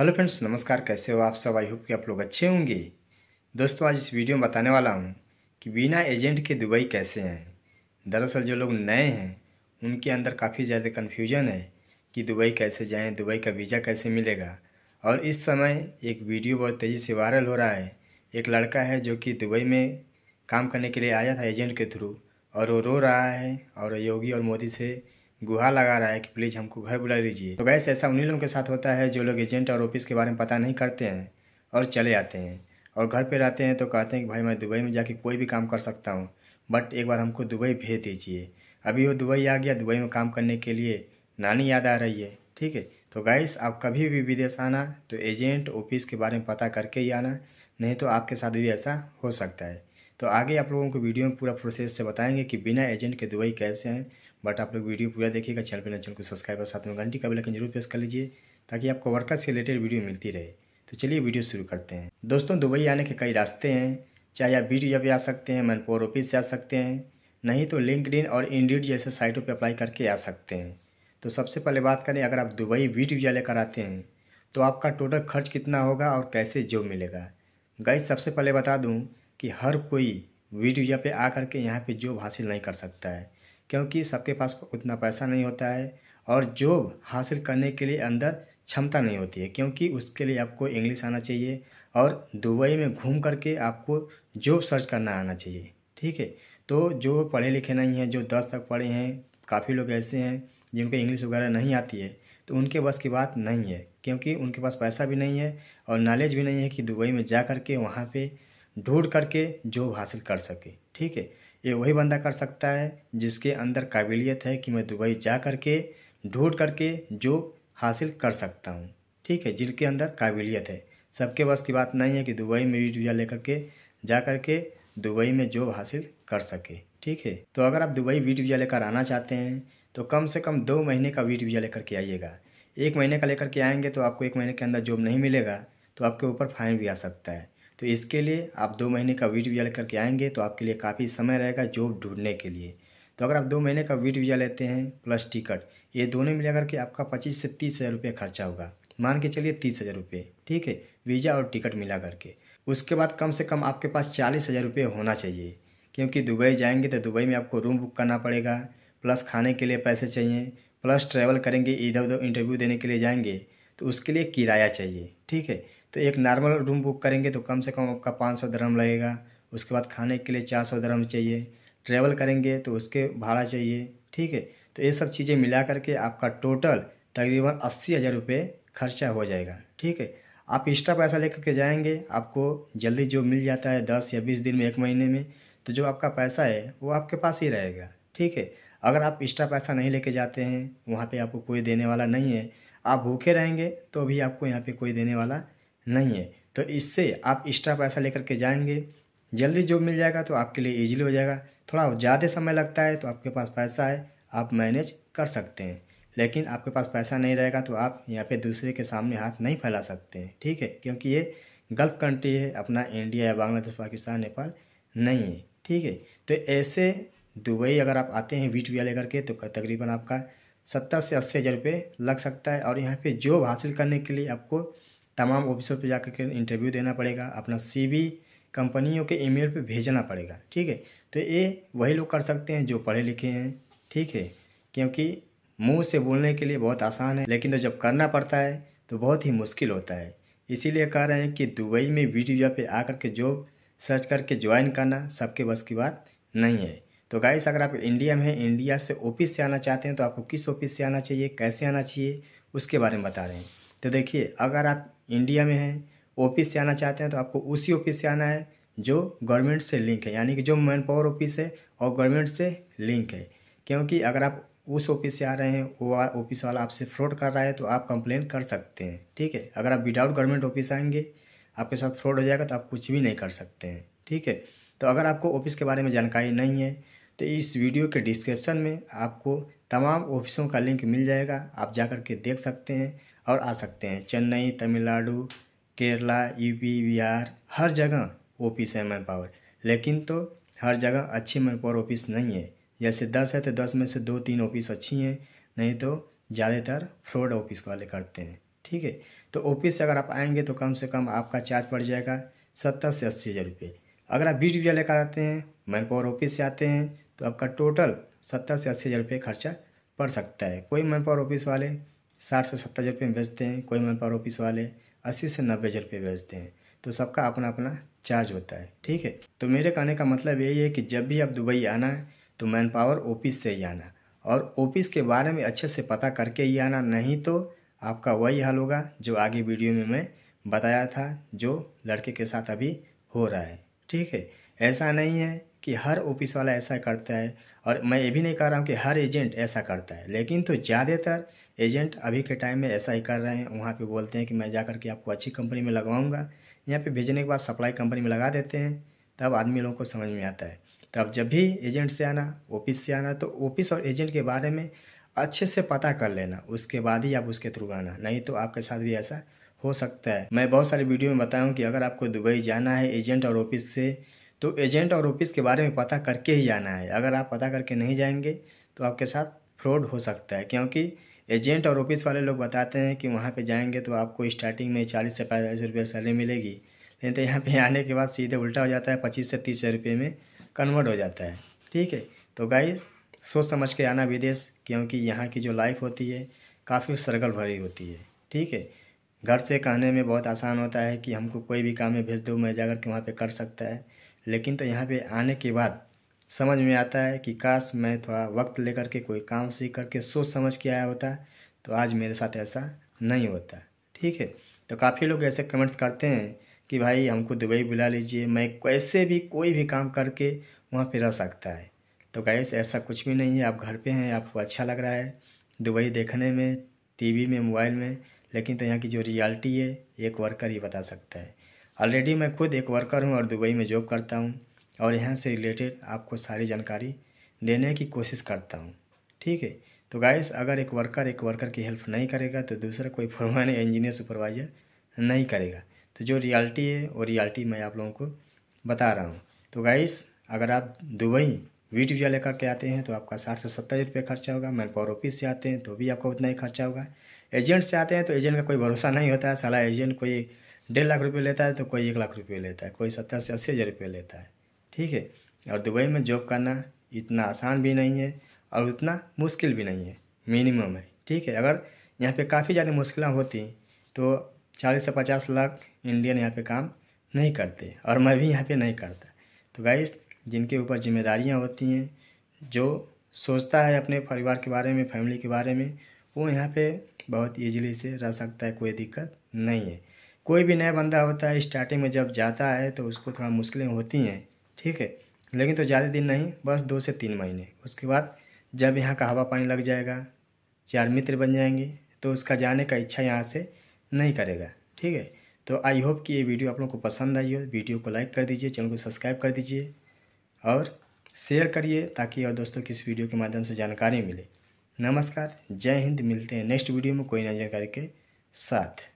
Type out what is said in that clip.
hello friends नमस्कार कैसे हो आप सब आई होप कि आप लोग अच्छे होंगे दोस्तों आज इस वीडियो में बताने वाला हूँ कि बिना एजेंट के दुबई कैसे हैं दरअसल जो लोग नए हैं उनके अंदर काफ़ी ज़्यादा कन्फ्यूजन है कि दुबई कैसे जाएँ दुबई का वीज़ा कैसे मिलेगा और इस समय एक वीडियो बहुत तेज़ी से वायरल हो रहा है एक लड़का है जो कि दुबई में काम करने के लिए आया था एजेंट के थ्रू और वो रो रहा है और योगी और मोदी से गुहार लगा रहा है कि प्लीज़ हमको घर बुला लीजिए तो गैस ऐसा उन्हीं लोगों के साथ होता है जो लोग एजेंट और ऑफिस के बारे में पता नहीं करते हैं और चले आते हैं और घर पे रहते हैं तो कहते हैं कि भाई मैं दुबई में जाके कोई भी काम कर सकता हूँ बट एक बार हमको दुबई भेज दीजिए अभी वो दुबई आ गया दुबई में काम करने के लिए नानी याद आ रही है ठीक है तो गैस आप कभी भी विदेश आना तो एजेंट ऑफिस के बारे में पता करके ही आना नहीं तो आपके साथ भी ऐसा हो सकता है तो आगे आप लोगों को वीडियो में पूरा प्रोसेस से बताएंगे कि बिना एजेंट के दुबई कैसे हैं बट आप लोग वीडियो पूरा देखिएगा चैनल पर चैनल को सब्सक्राइब और साथ में घंटी का बिल्कुल जरूर प्रेस कर लीजिए ताकि आपको वर्कआउट से रिलेटेड वीडियो मिलती रहे तो चलिए वीडियो शुरू करते हैं दोस्तों दुबई आने के कई रास्ते हैं चाहे आप वीडियो भी आ सकते हैं मनपोर ऑफिस से आ सकते हैं नहीं तो लिंकड और इंडीड जैसे साइटों पर अप्लाई करके आ सकते हैं तो सबसे पहले बात करें अगर आप दुबई वीट वीज़ा लेकर आते हैं तो आपका टोटल खर्च कितना होगा और कैसे जॉब मिलेगा गई सबसे पहले बता दूं कि हर कोई वीट वीज़ा पे आ करके यहाँ पे जॉब हासिल नहीं कर सकता है क्योंकि सबके पास उतना पैसा नहीं होता है और जॉब हासिल करने के लिए अंदर क्षमता नहीं होती है क्योंकि उसके लिए आपको इंग्लिश आना चाहिए और दुबई में घूम करके आपको जॉब सर्च करना आना चाहिए ठीक है तो जो पढ़े लिखे नहीं हैं जो दस तक पढ़े हैं काफ़ी लोग ऐसे हैं जिनको इंग्लिश वगैरह नहीं आती है तो उनके बस की बात नहीं है क्योंकि उनके पास पैसा भी नहीं है और नॉलेज भी नहीं है कि दुबई में जा कर के वहाँ पर ढूंढ करके जॉब हासिल कर सके ठीक है ये वही बंदा कर सकता है जिसके अंदर काबिलियत है कि मैं दुबई जा कर के ढूंढ करके जो हासिल कर सकता हूँ ठीक है जिनके अंदर काबिलियत है सबके बस की बात नहीं है कि दुबई में भी वीज़ा लेकर के जा कर के दुबई में जॉब हासिल कर सके ठीक है तो अगर आप दुबई वीट वीज़ा लेकर आना चाहते हैं तो कम से कम दो महीने का वीट वीज़ा लेकर के आइएगा एक महीने का लेकर के आएंगे तो आपको एक महीने के अंदर जॉब नहीं मिलेगा तो आपके ऊपर फाइन भी आ सकता है तो इसके लिए आप दो महीने का वीट वीज़ा लेकर के आएंगे तो आपके लिए काफ़ी समय रहेगा जॉब ढूंढने के लिए तो अगर आप दो महीने का वीट वीज़ा लेते हैं प्लस टिकट ये दोनों मिला करके आपका पच्चीस से तीस हज़ार रुपये खर्चा होगा मान के चलिए तीस हज़ार रुपये ठीक है वीज़ा और टिकट मिला करके उसके बाद कम से कम आपके पास चालीस हज़ार रुपये होना चाहिए क्योंकि दुबई जाएंगे तो दुबई में आपको रूम बुक करना पड़ेगा प्लस खाने के लिए पैसे चाहिए प्लस ट्रैवल करेंगे इधर उधर इंटरव्यू देने के लिए जाएंगे तो उसके लिए किराया चाहिए ठीक है तो एक नॉर्मल रूम बुक करेंगे तो कम से कम आपका पाँच सौ धर्म लगेगा उसके बाद खाने के लिए चार सौ धर्म चाहिए ट्रैवल करेंगे तो उसके भाड़ा चाहिए ठीक है तो ये सब चीज़ें मिला करके आपका टोटल तकरीबन अस्सी हज़ार रुपये खर्चा हो जाएगा ठीक है आप एक्स्ट्रा पैसा लेकर के जाएंगे आपको जल्दी जो मिल जाता है दस या बीस दिन में एक महीने में तो जो आपका पैसा है वो आपके पास ही रहेगा ठीक है अगर आप एक्स्ट्रा पैसा नहीं लेके जाते हैं वहाँ पे आपको कोई देने वाला नहीं है आप भूखे रहेंगे तो भी आपको यहाँ पे कोई देने वाला नहीं है तो इससे आप एक्स्ट्रा पैसा लेकर के जाएंगे जल्दी जॉब मिल जाएगा तो आपके लिए ईजिली हो जाएगा थोड़ा ज़्यादा समय लगता है तो आपके पास पैसा है आप मैनेज कर सकते हैं लेकिन आपके पास पैसा नहीं रहेगा तो आप यहाँ पे दूसरे के सामने हाथ नहीं फैला सकते हैं ठीक है क्योंकि ये गल्फ कंट्री है अपना इंडिया या बांग्लादेश पाकिस्तान नेपाल नहीं है ठीक है तो ऐसे दुबई अगर आप आते हैं वीट वीजा लेकर के तो तकरीबन आपका सत्तर से अस्सी हज़ार रुपये लग सकता है और यहाँ पे जॉब हासिल करने के लिए आपको तमाम ऑफिसों पर जा के इंटरव्यू देना पड़ेगा अपना सी कंपनियों के ईमेल पे भेजना पड़ेगा ठीक है तो ये वही लोग कर सकते हैं जो पढ़े लिखे हैं ठीक है क्योंकि मुंह से बोलने के लिए बहुत आसान है लेकिन तो जब करना पड़ता है तो बहुत ही मुश्किल होता है इसीलिए कह रहे हैं कि दुबई में वीडियो पे आकर के जॉब सर्च करके ज्वाइन करना सबके बस की बात नहीं है तो गाइस अगर आप इंडिया में इंडिया से ऑफिस से आना चाहते हैं तो आपको किस ऑफिस से आना चाहिए कैसे आना चाहिए उसके बारे में बता रहे हैं तो देखिए अगर आप इंडिया में हैं ऑफिस से आना चाहते हैं तो आपको उसी ऑफिस से आना है जो गवर्नमेंट से लिंक है यानी कि जो मैन पावर ऑफिस है और गवर्नमेंट से लिंक है क्योंकि अगर आप उस ऑफिस से आ रहे हैं वो ऑफिस वाला आपसे फ्रॉड कर रहा है तो आप कंप्लेन कर सकते हैं ठीक है अगर आप विदाउट गवर्नमेंट ऑफिस आएंगे आपके साथ फ्रॉड हो जाएगा तो आप कुछ भी नहीं कर सकते हैं ठीक है तो अगर आपको ऑफिस के बारे में जानकारी नहीं है तो इस वीडियो के डिस्क्रिप्शन में आपको तमाम ऑफिसों का लिंक मिल जाएगा आप जा कर के देख सकते हैं और आ सकते हैं चेन्नई तमिलनाडु केरला यूपी बिहार हर जगह ऑफिस है मैन पावर लेकिन तो हर जगह अच्छी मैन पावर ऑफिस नहीं है जैसे दस है तो दस में से दो तीन ऑफिस अच्छी हैं नहीं तो ज़्यादातर फ्रॉड ऑफिस वाले करते हैं ठीक है तो ऑफिस से अगर आप आएंगे तो कम से कम आपका चार्ज पड़ जाएगा सत्तर से अस्सी हज़ार रुपये अगर आप बीस रुपया लेकर आते हैं मैन पावर ऑफिस से आते हैं तो आपका टोटल सत्तर से अस्सी हज़ार रुपये खर्चा पड़ सकता है कोई मैन पावर ऑफिस वाले साठ से सत्तर हज़ार रुपये में बेचते हैं कोई मैन पावर ऑफिस वाले अस्सी से नब्बे हज़ार रुपये बेचते हैं तो सबका अपना अपना चार्ज होता है ठीक है तो मेरे कहने का मतलब यही है कि जब भी आप दुबई आना है तो मैन पावर ऑफिस से ही आना और ऑफिस के बारे में अच्छे से पता करके ही आना नहीं तो आपका वही हाल होगा जो आगे वीडियो में मैं बताया था जो लड़के के साथ अभी हो रहा है ठीक है ऐसा नहीं है कि हर ऑफिस वाला ऐसा करता है और मैं ये भी नहीं कह रहा हूँ कि हर एजेंट ऐसा करता है लेकिन तो ज़्यादातर एजेंट अभी के टाइम में ऐसा ही कर रहे हैं वहाँ पे बोलते हैं कि मैं जा करके आपको अच्छी कंपनी में लगवाऊंगा यहाँ पे भेजने के बाद सप्लाई कंपनी में लगा देते हैं तब आदमी लोगों को समझ में आता है तब जब भी एजेंट से आना ऑफिस से आना तो ऑफिस और एजेंट के बारे में अच्छे से पता कर लेना उसके बाद ही आप उसके थ्रू आना नहीं तो आपके साथ भी ऐसा हो सकता है मैं बहुत सारी वीडियो में बताया कि अगर आपको दुबई जाना है एजेंट और ऑफिस से तो एजेंट और ऑफिस के बारे में पता करके ही जाना है अगर आप पता करके नहीं जाएंगे तो आपके साथ फ्रॉड हो सकता है क्योंकि एजेंट और ऑफिस वाले लोग बताते हैं कि वहाँ पे जाएंगे तो आपको स्टार्टिंग में चालीस से पैंतालीस रुपये सैलरी मिलेगी लेकिन तो यहाँ पे आने के बाद सीधे उल्टा हो जाता है पच्चीस से तीस रुपये में कन्वर्ट हो जाता है ठीक है तो गाई सोच समझ के आना विदेश क्योंकि यहाँ की जो लाइफ होती है काफ़ी सरगल भरी होती है ठीक है घर से कहने में बहुत आसान होता है कि हमको कोई भी काम में भेज दो मैं जा कर के वहाँ पर कर सकता है लेकिन तो यहाँ पर आने के बाद समझ में आता है कि काश मैं थोड़ा वक्त लेकर के कोई काम सीख करके सोच समझ के आया होता तो आज मेरे साथ ऐसा नहीं होता ठीक है तो काफ़ी लोग ऐसे कमेंट्स करते हैं कि भाई हमको दुबई बुला लीजिए मैं कैसे भी कोई भी काम करके वहाँ पर रह सकता है तो गैस ऐसा कुछ भी नहीं है आप घर पे हैं आपको अच्छा लग रहा है दुबई देखने में टीवी में मोबाइल में लेकिन तो यहाँ की जो रियलिटी है एक वर्कर ही बता सकता है ऑलरेडी मैं खुद एक वर्कर हूँ और दुबई में जॉब करता हूँ और यहाँ से रिलेटेड आपको सारी जानकारी देने की कोशिश करता हूँ ठीक है तो गाइस अगर एक वर्कर एक वर्कर की हेल्प नहीं करेगा तो दूसरा कोई फॉर्मन इंजीनियर सुपरवाइज़र नहीं करेगा तो जो रियलिटी है वो रियलिटी मैं आप लोगों को बता रहा हूँ तो गाइस अगर आप दुबई वीट वीज़ा लेकर के आते हैं तो आपका साठ से सत्तर हज़ार रुपये खर्चा होगा मैन पावर ऑफिस से आते हैं तो भी आपका उतना ही खर्चा होगा एजेंट से आते हैं तो एजेंट का कोई भरोसा नहीं होता है साला एजेंट कोई डेढ़ लाख रुपये लेता है तो कोई एक लाख रुपये लेता है कोई सत्तर से अस्सी हज़ार रुपये लेता है ठीक है और दुबई में जॉब करना इतना आसान भी नहीं है और उतना मुश्किल भी नहीं है मिनिमम है ठीक है अगर यहाँ पे काफ़ी ज़्यादा मुश्किलें होती तो चालीस से पचास लाख इंडियन यहाँ पे काम नहीं करते और मैं भी यहाँ पे नहीं करता तो गाइस जिनके ऊपर जिम्मेदारियाँ होती हैं जो सोचता है अपने परिवार के बारे में फैमिली के बारे में वो यहाँ पर बहुत ईजिली से रह सकता है कोई दिक्कत नहीं है कोई भी नया बंदा होता है स्टार्टिंग में जब जाता है तो उसको थोड़ा मुश्किलें होती हैं ठीक है लेकिन तो ज़्यादा दिन नहीं बस दो से तीन महीने उसके बाद जब यहाँ का हवा पानी लग जाएगा चार मित्र बन जाएंगे तो उसका जाने का इच्छा यहाँ से नहीं करेगा ठीक है तो आई होप कि ये वीडियो आप लोगों को पसंद आई हो वीडियो को लाइक कर दीजिए चैनल को सब्सक्राइब कर दीजिए और शेयर करिए ताकि और दोस्तों की इस वीडियो के माध्यम से जानकारी मिले नमस्कार जय हिंद मिलते हैं नेक्स्ट वीडियो में कोई जानकारी के साथ